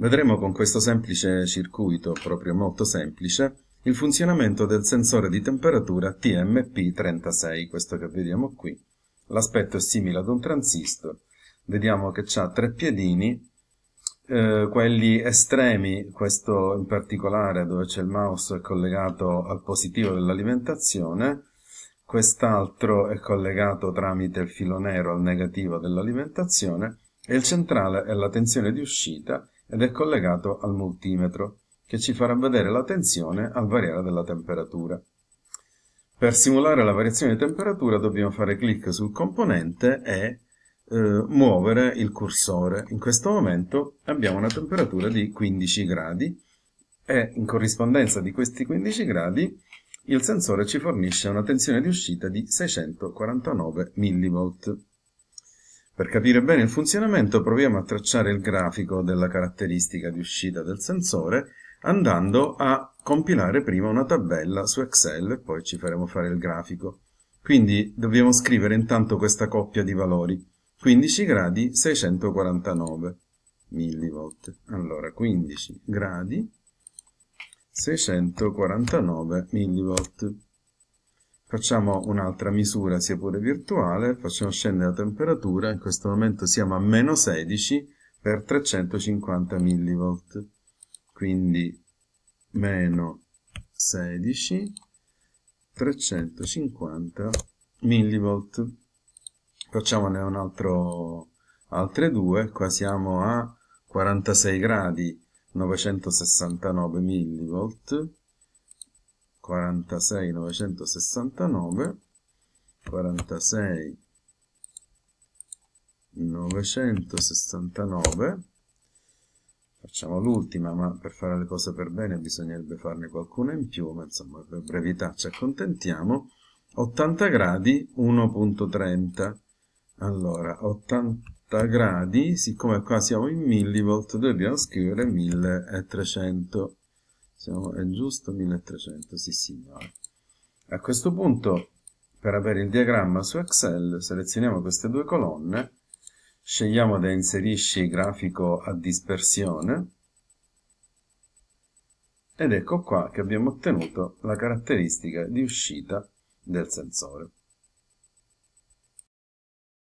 Vedremo con questo semplice circuito, proprio molto semplice, il funzionamento del sensore di temperatura TMP36, questo che vediamo qui. L'aspetto è simile ad un transistor. Vediamo che ha tre piedini, eh, quelli estremi, questo in particolare dove c'è il mouse è collegato al positivo dell'alimentazione, quest'altro è collegato tramite il filo nero al negativo dell'alimentazione e il centrale è la tensione di uscita ed è collegato al multimetro che ci farà vedere la tensione al variare della temperatura. Per simulare la variazione di temperatura dobbiamo fare clic sul componente e eh, muovere il cursore. In questo momento abbiamo una temperatura di 15 gradi e in corrispondenza di questi 15 gradi il sensore ci fornisce una tensione di uscita di 649 mV. Per capire bene il funzionamento proviamo a tracciare il grafico della caratteristica di uscita del sensore andando a compilare prima una tabella su Excel e poi ci faremo fare il grafico. Quindi dobbiamo scrivere intanto questa coppia di valori. 15 gradi 649 millivolt. Allora, 15 gradi 649 millivolt. Facciamo un'altra misura, sia pure virtuale, facciamo scendere la temperatura, in questo momento siamo a meno 16 per 350 mV. Quindi meno 16, 350 mV. Facciamone un altro, altre due, qua siamo a 46 gradi, 969 mV 46.969 46 969 facciamo l'ultima ma per fare le cose per bene bisognerebbe farne qualcuna in più ma insomma per brevità ci accontentiamo 80 gradi 1.30 allora 80 gradi siccome qua siamo in millivolt dobbiamo scrivere 1300 siamo, è giusto 1300, sì signore. A questo punto, per avere il diagramma su Excel, selezioniamo queste due colonne, scegliamo da inserisci grafico a dispersione, ed ecco qua che abbiamo ottenuto la caratteristica di uscita del sensore.